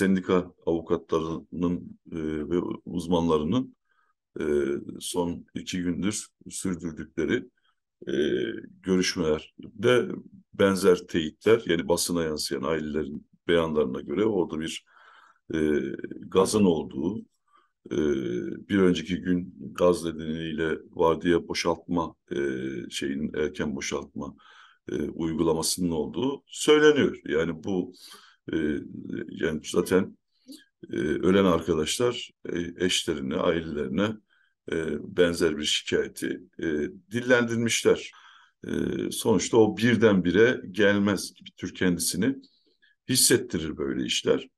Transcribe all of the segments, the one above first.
sendika avukatlarının e, ve uzmanlarının e, son iki gündür sürdürdükleri e, görüşmelerde benzer teyitler yani basına yansıyan ailelerin beyanlarına göre orada bir e, gazın olduğu e, bir önceki gün gaz nedeniyle vardiya boşaltma e, şeyin erken boşaltma e, uygulamasının olduğu söyleniyor. Yani bu ee, yani zaten e, ölen arkadaşlar e, eşlerine, ailelerine e, benzer bir şikayeti e, dillendirmişler. sonuçta o birdenbire gelmez gibi tür kendisini hissettirir böyle işler.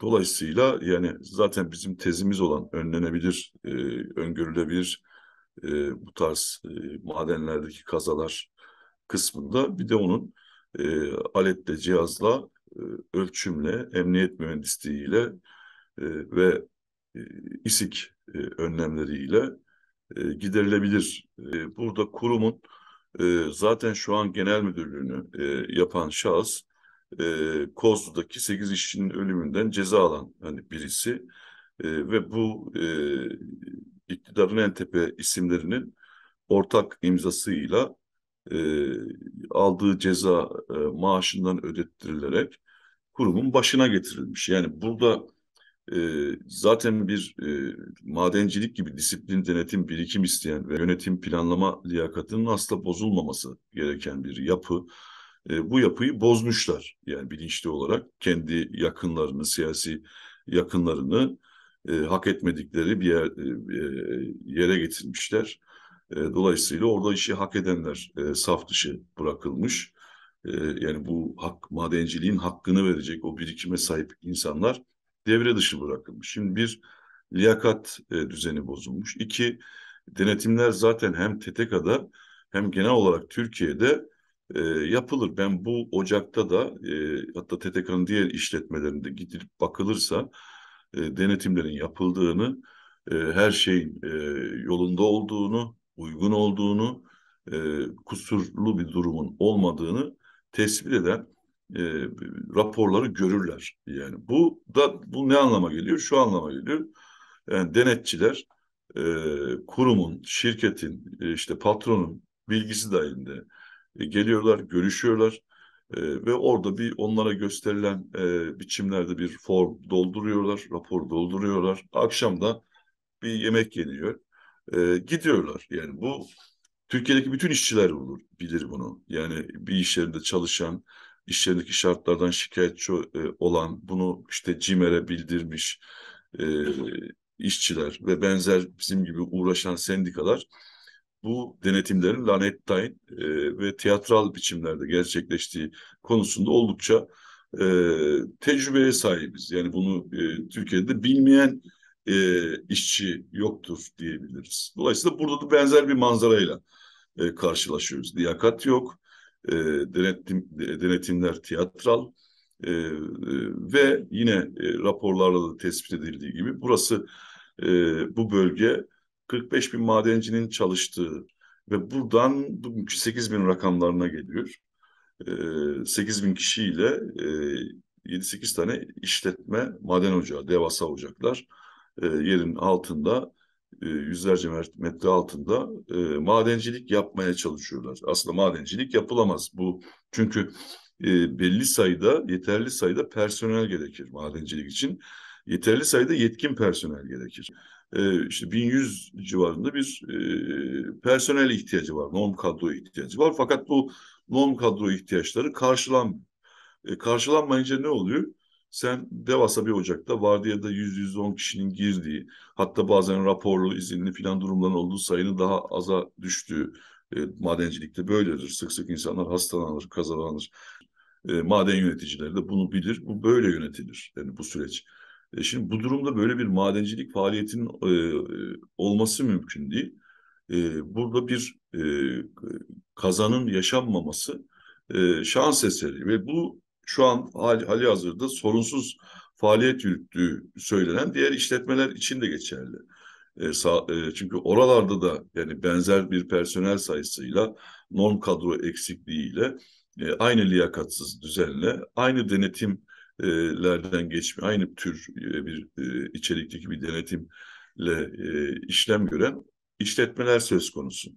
dolayısıyla yani zaten bizim tezimiz olan önlenebilir, öngörülebilir bu tarz madenlerdeki kazalar kısmında bir de onun e, aletle, cihazla, e, ölçümle, emniyet mühendisliğiyle e, ve e, İSİK e, önlemleriyle e, giderilebilir. E, burada kurumun e, zaten şu an genel müdürlüğünü e, yapan şahıs e, Kozlu'daki 8 işçinin ölümünden ceza alan hani birisi e, ve bu e, iktidarın en tepe isimlerinin ortak imzasıyla e, aldığı ceza e, maaşından ödettirilerek kurumun başına getirilmiş. Yani burada e, zaten bir e, madencilik gibi disiplin, denetim, birikim isteyen ve yönetim, planlama liyakatının asla bozulmaması gereken bir yapı. E, bu yapıyı bozmuşlar yani bilinçli olarak kendi yakınlarını, siyasi yakınlarını e, hak etmedikleri bir yer, e, e yere getirmişler. E, dolayısıyla orada işi hak edenler e, saf dışı bırakılmış. E, yani bu hak madenciliğin hakkını verecek o birikime sahip insanlar devre dışı bırakılmış. Şimdi bir liyakat e, düzeni bozulmuş. İki denetimler zaten hem TTK'da hem genel olarak Türkiye'de e, yapılır. Ben bu Ocak'ta da e, hatta TTK'nın diğer işletmelerinde gidilip bakılırsa e, denetimlerin yapıldığını, e, her şeyin e, yolunda olduğunu uygun olduğunu, e, kusurlu bir durumun olmadığını tespit eden e, raporları görürler. Yani bu da bu ne anlama geliyor? Şu anlama geliyor. Yani denetçiler e, kurumun, şirketin, e, işte patronun bilgisi dahilinde e, geliyorlar, görüşüyorlar e, ve orada bir onlara gösterilen e, biçimlerde bir form dolduruyorlar, rapor dolduruyorlar. Akşam da bir yemek yeniyor e, gidiyorlar. Yani bu Türkiye'deki bütün işçiler olur, bilir bunu. Yani bir iş yerinde çalışan, iş yerindeki şartlardan şikayetçi e, olan, bunu işte CİMER'e bildirmiş e, işçiler ve benzer bizim gibi uğraşan sendikalar bu denetimlerin lanettayn e, ve tiyatral biçimlerde gerçekleştiği konusunda oldukça e, tecrübeye sahibiz. Yani bunu e, Türkiye'de bilmeyen e, işçi yoktur diyebiliriz. Dolayısıyla burada da benzer bir manzarayla e, karşılaşıyoruz. Diyakat yok, e, denetim, denetimler tiyatral e, e, ve yine e, raporlarla da tespit edildiği gibi burası e, bu bölge 45 bin madencinin çalıştığı ve buradan bugünkü 8 bin rakamlarına geliyor. E, 8 bin kişiyle e, 7-8 tane işletme, maden ocağı, devasa ocaklar e, yerin altında e, yüzlerce metre altında e, madencilik yapmaya çalışıyorlar. Aslında madencilik yapılamaz bu çünkü e, belli sayıda yeterli sayıda personel gerekir madencilik için. Yeterli sayıda yetkin personel gerekir. E, işte 1100 civarında bir e, personel ihtiyacı var, norm kadro ihtiyacı var. Fakat bu norm kadro ihtiyaçları karşılan e, karşılanmayınca ne oluyor? Sen devasa bir ocakta vardiyada 100-110 kişinin girdiği, hatta bazen raporlu, izinli filan durumların olduğu sayının daha aza düştüğü e, madencilikte böyledir. Sık sık insanlar hastalanır, kazalanır. E, maden yöneticileri de bunu bilir. Bu böyle yönetilir yani bu süreç. E, şimdi bu durumda böyle bir madencilik faaliyetinin e, olması mümkün değil. E, burada bir e, kazanın yaşanmaması e, şans eseri ve bu şu an hali hazırda sorunsuz faaliyet yürüttüğü söylenen diğer işletmeler için de geçerli. E, sağ, e, çünkü oralarda da yani benzer bir personel sayısıyla norm kadro eksikliğiyle e, aynı liyakatsız düzenle aynı denetimlerden geçme aynı tür e, bir e, bir denetimle e, işlem gören işletmeler söz konusu.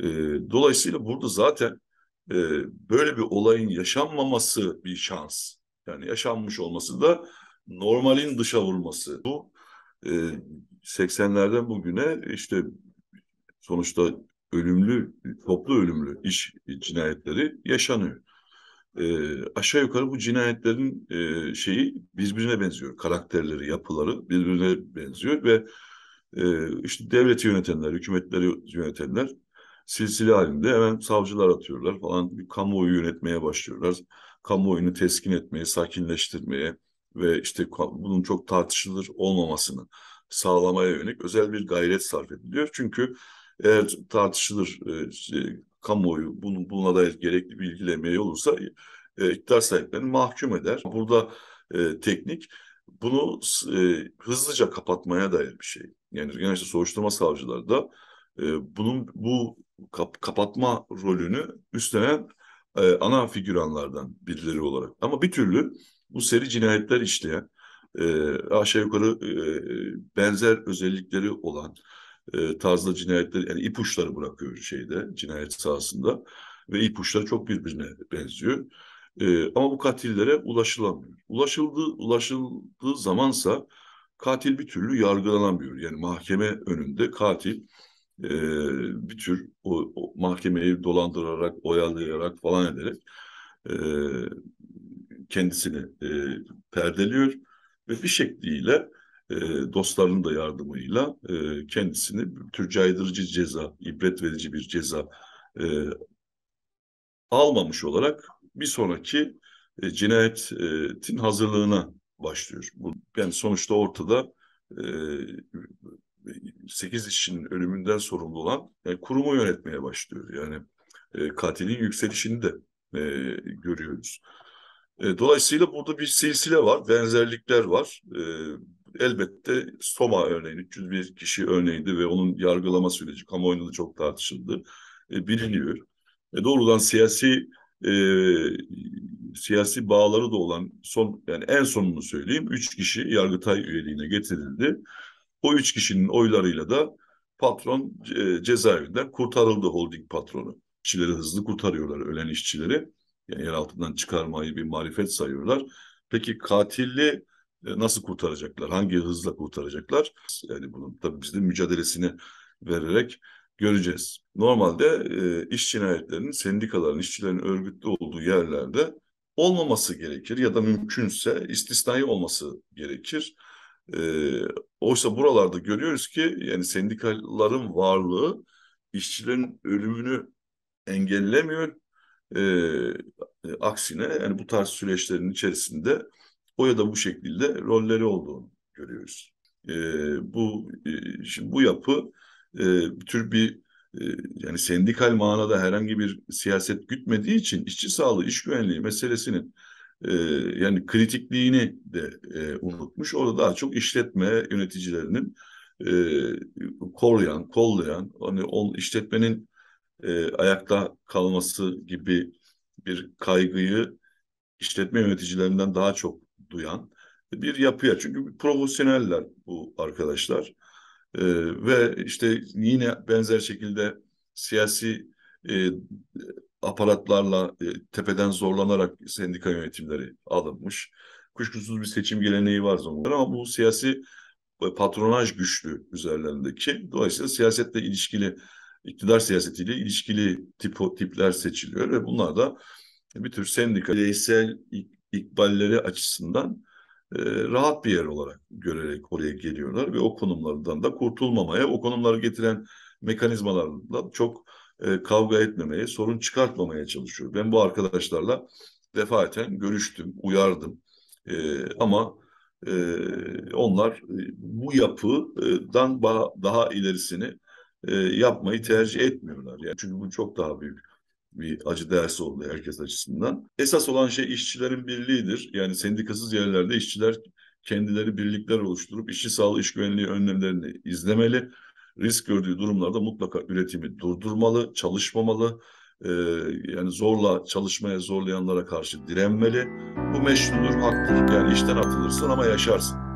E, dolayısıyla burada zaten e, böyle bir olayın yaşanmaması bir şans. Yani yaşanmış olması da normalin dışa vurması. Bu e, 80'lerden bugüne işte sonuçta ölümlü, toplu ölümlü iş cinayetleri yaşanıyor. E, aşağı yukarı bu cinayetlerin e, şeyi birbirine benziyor. Karakterleri, yapıları birbirine benziyor ve e, işte devleti yönetenler, hükümetleri yönetenler silsile halinde hemen savcılar atıyorlar falan bir kamuoyu yönetmeye başlıyorlar. Kamuoyunu teskin etmeye, sakinleştirmeye ve işte bunun çok tartışılır olmamasını sağlamaya yönelik özel bir gayret sarf ediliyor. Çünkü eğer tartışılır e, şey, kamuoyu bunun, buna dair gerekli bilgilemeye olursa e, iktidar sahiplerini mahkum eder. Burada e, teknik bunu e, hızlıca kapatmaya dair bir şey. Yani genelde soruşturma savcıları da e, bunun bu kap, kapatma rolünü üstlenen e, ana figüranlardan birileri olarak. Ama bir türlü bu seri cinayetler işleyen, e, aşağı yukarı e, benzer özellikleri olan e, tarzda cinayetleri, yani ipuçları bırakıyor şeyde, cinayet sahasında ve ipuçları çok birbirine benziyor. E, ama bu katillere ulaşılamıyor. Ulaşıldığı, ulaşıldığı zamansa katil bir türlü yargılanamıyor. Yani mahkeme önünde katil e, bir tür o, o mahkemeyi dolandırarak, oyalayarak falan ederek e, kendisini e, perdeliyor ve bir şekliyle e, dostlarının da yardımıyla e, kendisini bir tür caydırıcı ceza, ibret verici bir ceza e, almamış olarak bir sonraki e, cinayetin hazırlığına başlıyor. Bu, yani sonuçta ortada e, 8 işin ölümünden sorumlu olan yani e, kurumu yönetmeye başlıyor. Yani e, katilin yükselişini de e, görüyoruz. E, dolayısıyla burada bir silsile var, benzerlikler var. E, elbette Soma örneğin 301 kişi örneğiydi ve onun yargılama süreci kamuoyunda da çok tartışıldı. E, biliniyor. E, doğrudan siyasi e, siyasi bağları da olan son yani en sonunu söyleyeyim. Üç kişi Yargıtay üyeliğine getirildi. O üç kişinin oylarıyla da patron e, cezaevinden kurtarıldı holding patronu. İşçileri hızlı kurtarıyorlar, ölen işçileri. Yani yer altından çıkarmayı bir marifet sayıyorlar. Peki katilli e, nasıl kurtaracaklar? Hangi hızla kurtaracaklar? Yani bunun tabii biz de mücadelesini vererek göreceğiz. Normalde e, iş cinayetlerinin, sendikaların, işçilerin örgütlü olduğu yerlerde olmaması gerekir ya da mümkünse istisnai olması gerekir. E, oysa buralarda görüyoruz ki yani sendikaların varlığı işçilerin ölümünü engellemiyor. Ee, e, aksine yani bu tarz süreçlerin içerisinde o ya da bu şekilde rolleri olduğunu görüyoruz. E, bu e, şimdi bu yapı e, bir tür bir e, yani sendikal manada herhangi bir siyaset gütmediği için işçi sağlığı, iş güvenliği meselesinin e, yani kritikliğini de e, unutmuş. Orada daha çok işletme yöneticilerinin e, koruyan, kollayan, hani on, işletmenin e, ayakta kalması gibi bir kaygıyı işletme yöneticilerinden daha çok duyan bir yapıya. Çünkü profesyoneller bu arkadaşlar. E, ve işte yine benzer şekilde siyasi e, aparatlarla e, tepeden zorlanarak sendika yönetimleri alınmış. Kuşkusuz bir seçim geleneği var zamanlar ama bu siyasi e, patronaj güçlü üzerlerindeki. Dolayısıyla siyasetle ilişkili, iktidar siyasetiyle ilişkili tipo, tipler seçiliyor ve bunlar da e, bir tür sendika, bireysel ikballeri açısından e, rahat bir yer olarak görerek oraya geliyorlar ve o konumlarından da kurtulmamaya, o konumları getiren mekanizmalardan çok e, kavga etmemeye, sorun çıkartmamaya çalışıyor. Ben bu arkadaşlarla defaten görüştüm, uyardım. E, ama e, onlar e, bu yapıdan daha ilerisini e, yapmayı tercih etmiyorlar. Yani çünkü bu çok daha büyük bir acı dersi oldu herkes açısından. Esas olan şey işçilerin birliğidir. Yani sendikasız yerlerde işçiler kendileri birlikler oluşturup işçi sağlığı, iş güvenliği önlemlerini izlemeli risk gördüğü durumlarda mutlaka üretimi durdurmalı, çalışmamalı. E, yani zorla çalışmaya zorlayanlara karşı direnmeli. Bu meşrudur, haktır. Yani işten atılırsın ama yaşarsın.